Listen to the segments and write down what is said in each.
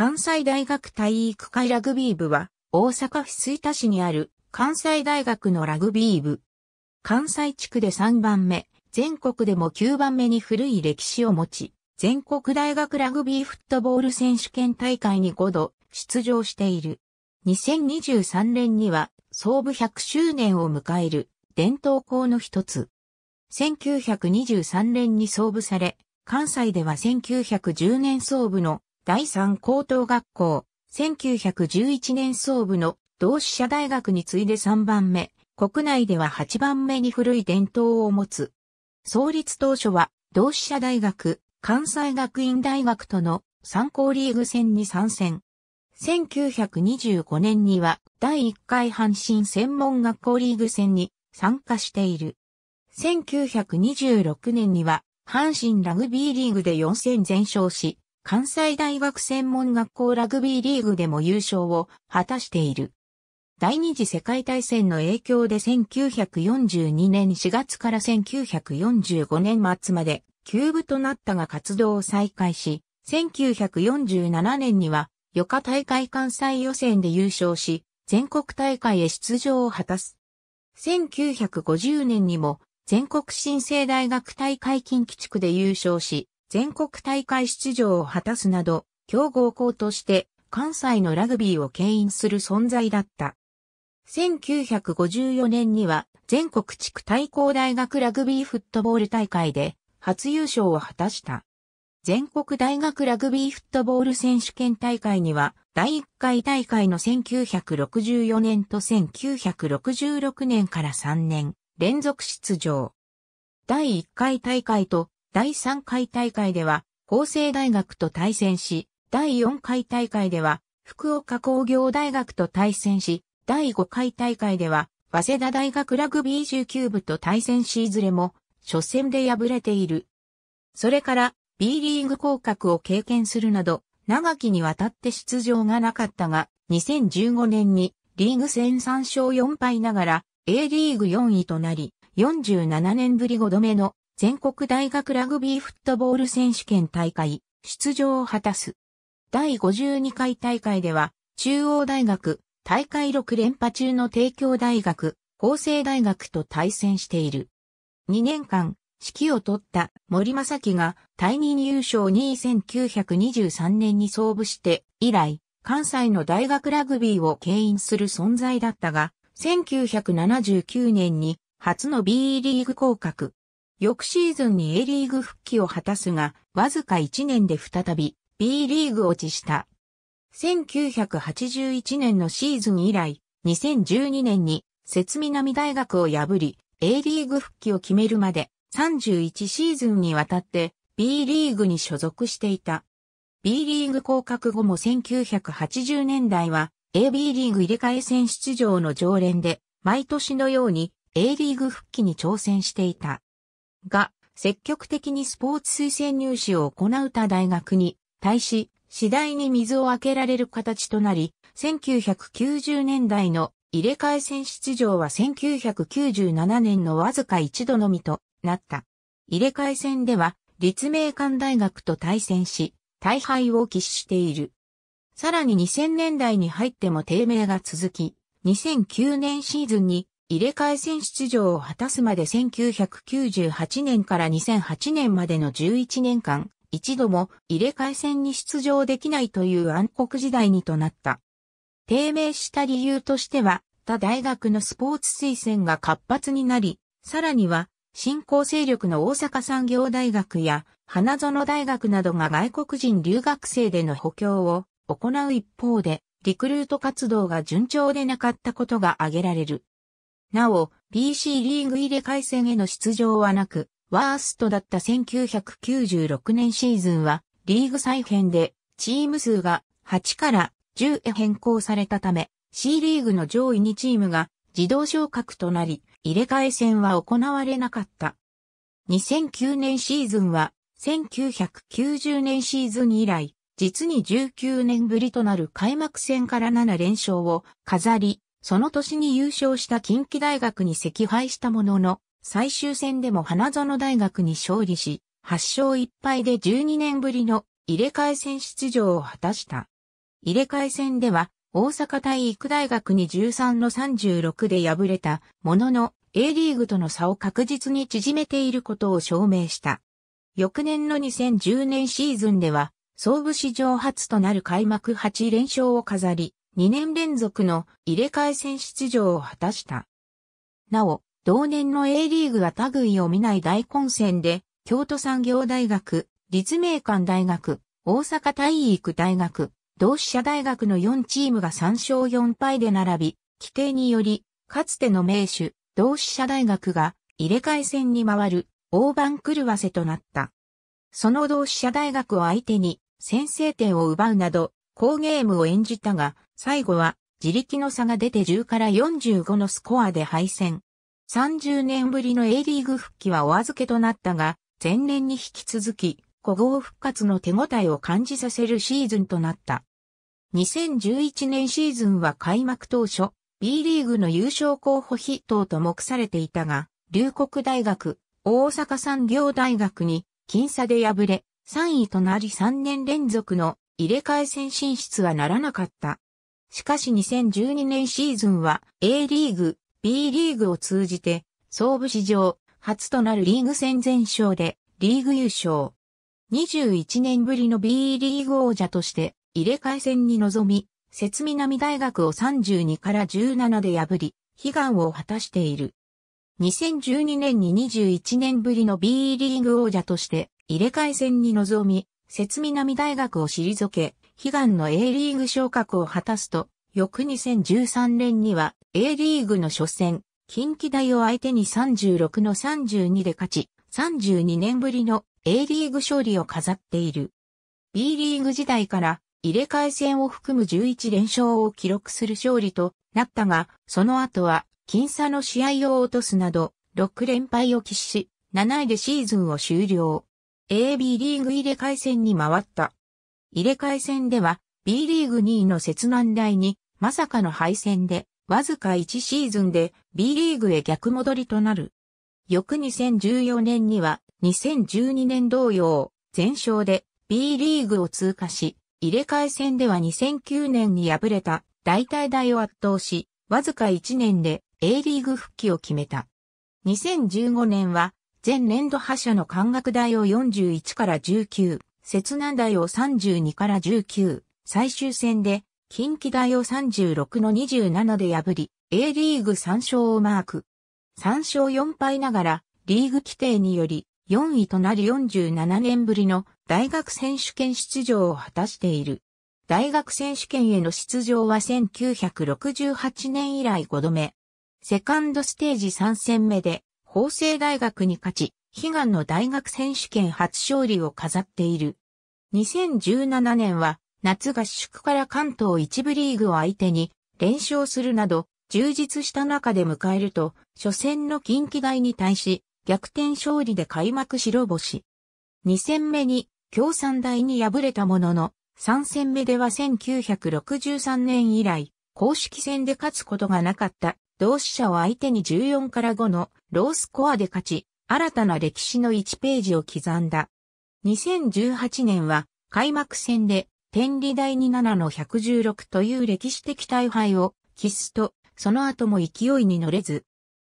関西大学体育会ラグビー部は、大阪府吹田市にある関西大学のラグビー部。関西地区で3番目、全国でも9番目に古い歴史を持ち、全国大学ラグビーフットボール選手権大会に5度出場している。2023年には創部100周年を迎える伝統校の一つ。1923年に創部され、関西では1910年創部の第三高等学校、1911年創部の同志社大学に次いで3番目、国内では8番目に古い伝統を持つ。創立当初は、同志社大学、関西学院大学との参考リーグ戦に参戦。1925年には第1回阪神専門学校リーグ戦に参加している。1926年には阪神ラグビーリーグで4戦全勝し、関西大学専門学校ラグビーリーグでも優勝を果たしている。第二次世界大戦の影響で1942年4月から1945年末まで休部となったが活動を再開し、1947年には、余暇大会関西予選で優勝し、全国大会へ出場を果たす。1950年にも、全国新生大学大会近畿地区で優勝し、全国大会出場を果たすなど、強豪校として関西のラグビーを牽引する存在だった。1954年には全国地区対抗大学ラグビーフットボール大会で初優勝を果たした。全国大学ラグビーフットボール選手権大会には第1回大会の1964年と1966年から3年連続出場。第1回大会と第3回大会では、法政大学と対戦し、第4回大会では、福岡工業大学と対戦し、第5回大会では、早稲田大学ラグビー19部と対戦しいずれも、初戦で敗れている。それから、B リーグ降格を経験するなど、長きにわたって出場がなかったが、2015年にリーグ戦3勝4敗ながら A リーグ4位となり、47年ぶり5度目の全国大学ラグビーフットボール選手権大会、出場を果たす。第52回大会では、中央大学、大会6連覇中の帝京大学、法政大学と対戦している。2年間、指揮を取った森正樹が退任優勝2 1923年に創部して以来、関西の大学ラグビーを牽引する存在だったが、1979年に初の B リーグ降格、翌シーズンに A リーグ復帰を果たすが、わずか1年で再び B リーグ落ちした。1981年のシーズン以来、2012年に、節南大学を破り、A リーグ復帰を決めるまで、31シーズンにわたって B リーグに所属していた。B リーグ降格後も1980年代は AB リーグ入れ替え戦出場の常連で毎年のように A リーグ復帰に挑戦していた。が積極的にスポーツ推薦入試を行う他大学に対し次第に水を開けられる形となり、1990年代の入れ替え選出場は1997年のわずか一度のみとなった。入れ替え戦では立命館大学と対戦し、大敗を喫している。さらに2000年代に入っても低迷が続き、2009年シーズンに入れ替え選出場を果たすまで1998年から2008年までの11年間、一度も入れ替え戦に出場できないという暗黒時代にとなった。低迷した理由としては、他大学のスポーツ推薦が活発になり、さらには、新興勢力の大阪産業大学や花園大学などが外国人留学生での補強を行う一方で、リクルート活動が順調でなかったことが挙げられる。なお、BC リーグ入れ替え戦への出場はなく、ワーストだった1996年シーズンは、リーグ再編で、チーム数が8から10へ変更されたため、C リーグの上位2チームが自動昇格となり、入れ替え戦は行われなかった。2009年シーズンは、1990年シーズン以来、実に19年ぶりとなる開幕戦から7連勝を飾り、その年に優勝した近畿大学に惜敗したものの、最終戦でも花園大学に勝利し、8勝1敗で12年ぶりの入れ替え戦出場を果たした。入れ替え戦では、大阪体育大学に13の36で敗れたものの A リーグとの差を確実に縮めていることを証明した。翌年の2010年シーズンでは、総部史上初となる開幕8連勝を飾り、2年連続の入れ替え戦出場を果たした。なお、同年の A リーグは類を見ない大混戦で、京都産業大学、立命館大学、大阪体育大学、同志社大学の4チームが3勝4敗で並び、規定により、かつての名手、同志社大学が入れ替え戦に回る大番狂わせとなった。その同志社大学を相手に先制点を奪うなど、好ゲームを演じたが、最後は自力の差が出て10から45のスコアで敗戦。30年ぶりの A リーグ復帰はお預けとなったが、前年に引き続き、古豪復活の手応えを感じさせるシーズンとなった。2011年シーズンは開幕当初、B リーグの優勝候補筆頭と目されていたが、龍谷大学、大阪産業大学に、僅差で敗れ、3位となり3年連続の入れ替え戦進出はならなかった。しかし2012年シーズンは A リーグ、B リーグを通じて、総武史上初となるリーグ戦全勝でリーグ優勝。21年ぶりの B リーグ王者として入れ替え戦に臨み、節南大学を32から17で破り、悲願を果たしている。2012年に21年ぶりの B リーグ王者として入れ替え戦に臨み、節南大学を退け、悲願の A リーグ昇格を果たすと、翌2013年には A リーグの初戦、近畿大を相手に36の32で勝ち、32年ぶりの A リーグ勝利を飾っている。B リーグ時代から入れ替え戦を含む11連勝を記録する勝利となったが、その後は、僅差の試合を落とすなど、6連敗を喫し、7位でシーズンを終了。AB リーグ入れ替え戦に回った。入れ替え戦では B リーグ2位の切難台にまさかの敗戦でわずか1シーズンで B リーグへ逆戻りとなる。翌2014年には2012年同様全勝で B リーグを通過し、入れ替え戦では2009年に敗れた大体大を圧倒し、わずか1年で A リーグ復帰を決めた。2015年は前年度覇者の間学代を41から19、切難代を32から19、最終戦で、近畿大を36の27で破り、A リーグ3勝をマーク。3勝4敗ながら、リーグ規定により、4位となり47年ぶりの大学選手権出場を果たしている。大学選手権への出場は1968年以来5度目。セカンドステージ3戦目で法政大学に勝ち、悲願の大学選手権初勝利を飾っている。2017年は夏合宿から関東一部リーグを相手に連勝するなど充実した中で迎えると初戦の近畿大に対し逆転勝利で開幕白星。2戦目に共産大に敗れたものの3戦目では1963年以来公式戦で勝つことがなかった同志社を相手に14から5のロースコアで勝ち、新たな歴史の1ページを刻んだ。2018年は開幕戦で天理大2 7の116という歴史的大敗を喫すと、その後も勢いに乗れず、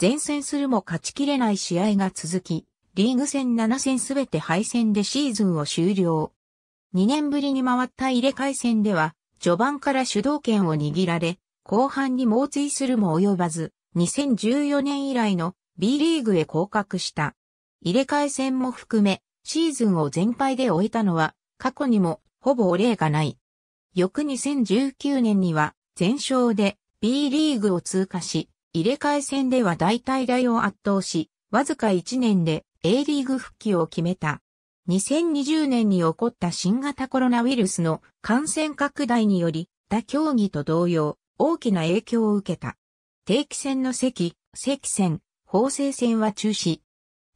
前線するも勝ちきれない試合が続き、リーグ戦7戦すべて敗戦でシーズンを終了。2年ぶりに回った入れ替え戦では、序盤から主導権を握られ、後半に猛追するも及ばず、2014年以来の B リーグへ降格した。入れ替え戦も含め、シーズンを全敗で終えたのは、過去にも、ほぼ例がない。翌2019年には、全勝で B リーグを通過し、入れ替え戦では大体大を圧倒し、わずか1年で A リーグ復帰を決めた。2020年に起こった新型コロナウイルスの感染拡大により、他競技と同様、大きな影響を受けた。定期戦の席、席戦、法制戦は中止。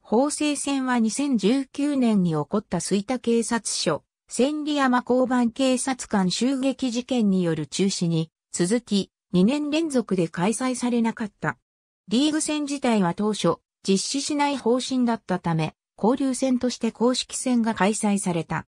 法制戦は2019年に起こった吹田警察署、千里山交番警察官襲撃事件による中止に、続き、2年連続で開催されなかった。リーグ戦自体は当初、実施しない方針だったため、交流戦として公式戦が開催された。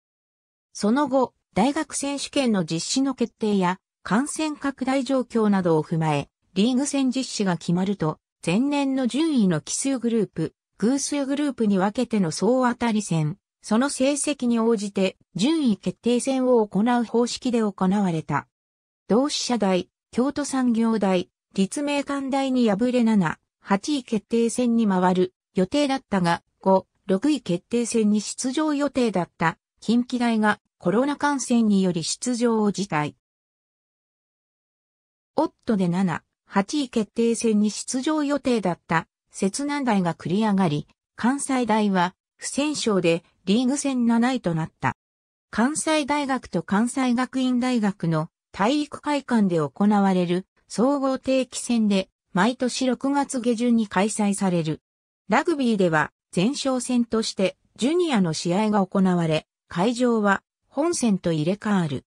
その後、大学選手権の実施の決定や、感染拡大状況などを踏まえ、リーグ戦実施が決まると、前年の順位の奇数グループ、偶数グループに分けての総当たり戦、その成績に応じて順位決定戦を行う方式で行われた。同志社大、京都産業大、立命館大に敗れ7、8位決定戦に回る予定だったが、5、6位決定戦に出場予定だった近畿大がコロナ感染により出場を辞退。オットで7、8位決定戦に出場予定だった、摂南大が繰り上がり、関西大は不戦勝でリーグ戦7位となった。関西大学と関西学院大学の体育会館で行われる総合定期戦で毎年6月下旬に開催される。ラグビーでは前哨戦としてジュニアの試合が行われ、会場は本戦と入れ替わる。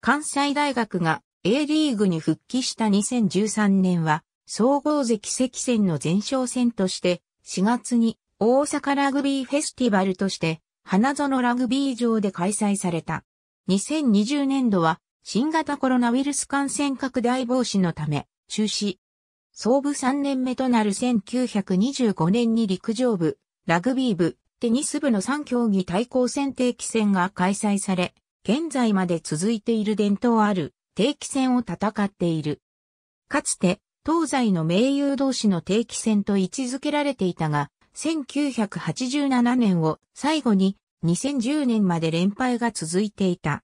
関西大学が A リーグに復帰した2013年は、総合関関戦の前哨戦として、4月に大阪ラグビーフェスティバルとして、花園ラグビー場で開催された。2020年度は、新型コロナウイルス感染拡大防止のため、中止。総部3年目となる1925年に陸上部、ラグビー部、テニス部の3競技対抗戦定期戦が開催され、現在まで続いている伝統ある定期戦を戦っている。かつて、東西の盟友同士の定期戦と位置づけられていたが、1987年を最後に2010年まで連敗が続いていた。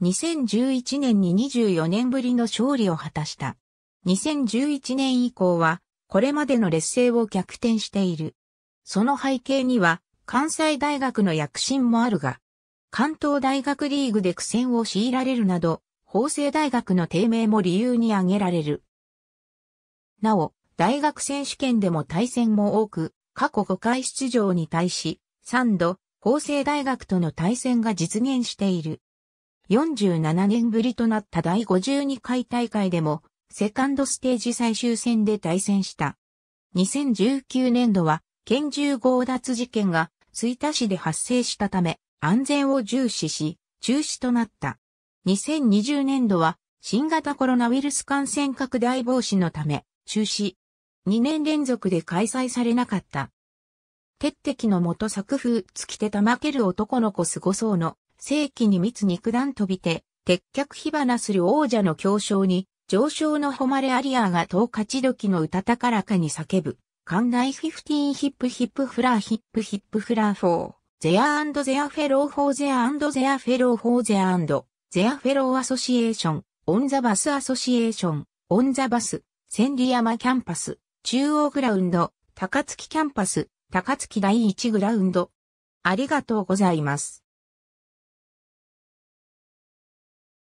2011年に24年ぶりの勝利を果たした。2011年以降は、これまでの劣勢を逆転している。その背景には、関西大学の躍進もあるが、関東大学リーグで苦戦を強いられるなど、法政大学の低迷も理由に挙げられる。なお、大学選手権でも対戦も多く、過去5回出場に対し、3度、法政大学との対戦が実現している。47年ぶりとなった第52回大会でも、セカンドステージ最終戦で対戦した。2019年度は、拳銃強奪事件が、吹田市で発生したため、安全を重視し、中止となった。2020年度は新型コロナウイルス感染拡大防止のため中止。2年連続で開催されなかった。鉄敵の元作風突き手たまける男の子凄そうの世紀に密肉弾飛びて、鉄脚火花する王者の強将に、上昇の誉れアリアーが1勝ち時の歌高らかに叫ぶ。館内フィフティーンヒップヒップフラーヒップヒップフラーフォー。ゼアゼアフェローフォーゼアゼアフェローフォーゼアゼアフェローアソシエーション、オンザバスアソシエーション、オンザバス、千里山キャンパス、中央グラウンド、高槻キャンパス、高槻第1グラウンド。ありがとうございます。